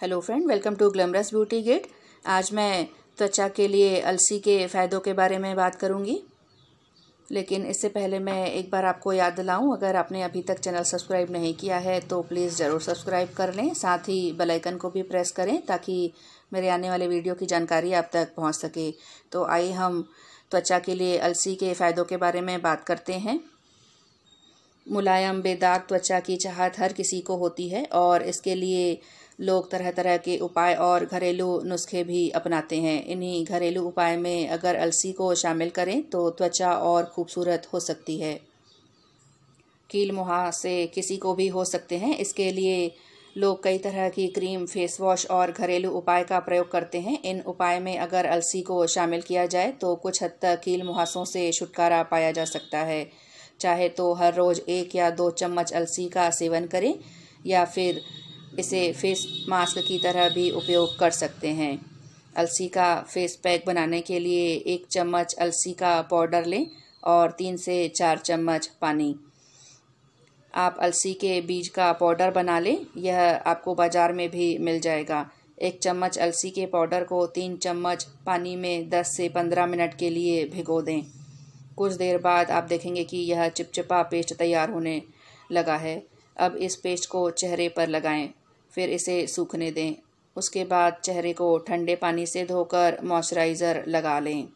hello friend welcome to glamorous beauty gate आज मैं त्वचा के लिए अलसी के फ़ायदों के बारे में बात करूंगी लेकिन इससे पहले मैं एक बार आपको याद दिलाऊं अगर आपने अभी तक चैनल सब्सक्राइब नहीं किया है तो प्लीज़ ज़रूर सब्सक्राइब कर लें साथ ही बेल आइकन को भी प्रेस करें ताकि मेरे आने वाले वीडियो की जानकारी आप तक पहुँच सके तो आइए हम त्वचा के लिए अलसी के फ़ायदों के बारे में बात करते हैं मुलायम बेदाग त्वचा की चाहत हर किसी को होती है और इसके लिए लोग तरह तरह के उपाय और घरेलू नुस्खे भी अपनाते हैं इन्हीं घरेलू उपाय में अगर अलसी को शामिल करें तो त्वचा और खूबसूरत हो सकती है कील मुहा से किसी को भी हो सकते हैं इसके लिए लोग कई तरह की क्रीम फेस वॉश और घरेलू उपाय का प्रयोग करते हैं इन उपाय में अगर अलसी को शामिल किया जाए तो कुछ हद तक कील मुहासों से छुटकारा पाया जा सकता है चाहे तो हर रोज़ एक या दो चम्मच अलसी का सेवन करें या फिर इसे फेस मास्क की तरह भी उपयोग कर सकते हैं अलसी का फेस पैक बनाने के लिए एक चम्मच अलसी का पाउडर लें और तीन से चार चम्मच पानी आप अलसी के बीज का पाउडर बना लें यह आपको बाज़ार में भी मिल जाएगा एक चम्मच अलसी के पाउडर को तीन चम्मच पानी में दस से पंद्रह मिनट के लिए भिगो दें कुछ देर बाद आप देखेंगे कि यह चिपचिपा पेस्ट तैयार होने लगा है अब इस पेस्ट को चेहरे पर लगाएं फिर इसे सूखने दें उसके बाद चेहरे को ठंडे पानी से धोकर मॉइस्चराइज़र लगा लें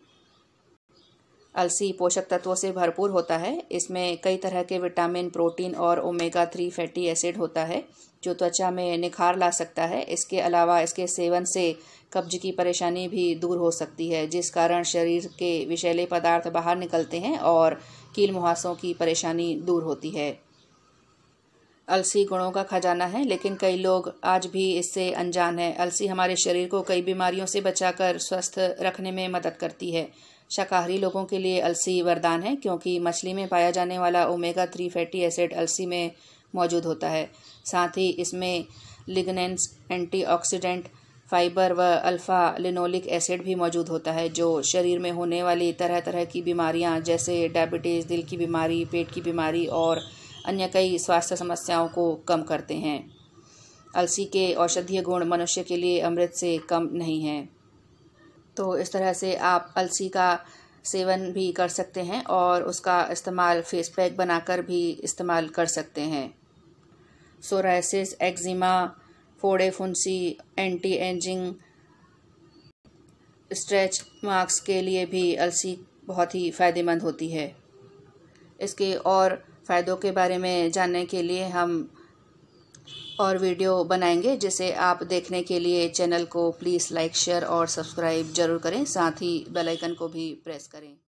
अलसी पोषक तत्वों से भरपूर होता है इसमें कई तरह के विटामिन प्रोटीन और ओमेगा थ्री फैटी एसिड होता है जो त्वचा में निखार ला सकता है इसके अलावा इसके सेवन से कब्ज की परेशानी भी दूर हो सकती है जिस कारण शरीर के विषैले पदार्थ बाहर निकलते हैं और कील मुहासों की परेशानी दूर होती है अलसी गुणों का खजाना है लेकिन कई लोग आज भी इससे अनजान है अलसी हमारे शरीर को कई बीमारियों से बचाकर स्वस्थ रखने में मदद करती है शाकाहारी लोगों के लिए अलसी वरदान है क्योंकि मछली में पाया जाने वाला ओमेगा थ्री फैटी एसिड अलसी में मौजूद होता है साथ ही इसमें लिगनेंस एंटीऑक्सीडेंट फाइबर व अल्फ़ा लिनोलिक एसिड भी मौजूद होता है जो शरीर में होने वाली तरह तरह की बीमारियां जैसे डायबिटीज़ दिल की बीमारी पेट की बीमारी और अन्य कई स्वास्थ्य समस्याओं को कम करते हैं अलसी के औषधीय गुण मनुष्य के लिए अमृत से कम नहीं हैं तो इस तरह से आप अलसी का सेवन भी कर सकते हैं और उसका इस्तेमाल फेस पैक बनाकर भी इस्तेमाल कर सकते हैं सोराइसिस एक्जिमा फोड़े फुंसी एंटी एंजिंग स्ट्रेच मार्क्स के लिए भी अलसी बहुत ही फ़ायदेमंद होती है इसके और फ़ायदों के बारे में जानने के लिए हम और वीडियो बनाएंगे जिसे आप देखने के लिए चैनल को प्लीज़ लाइक शेयर और सब्सक्राइब जरूर करें साथ ही बेल आइकन को भी प्रेस करें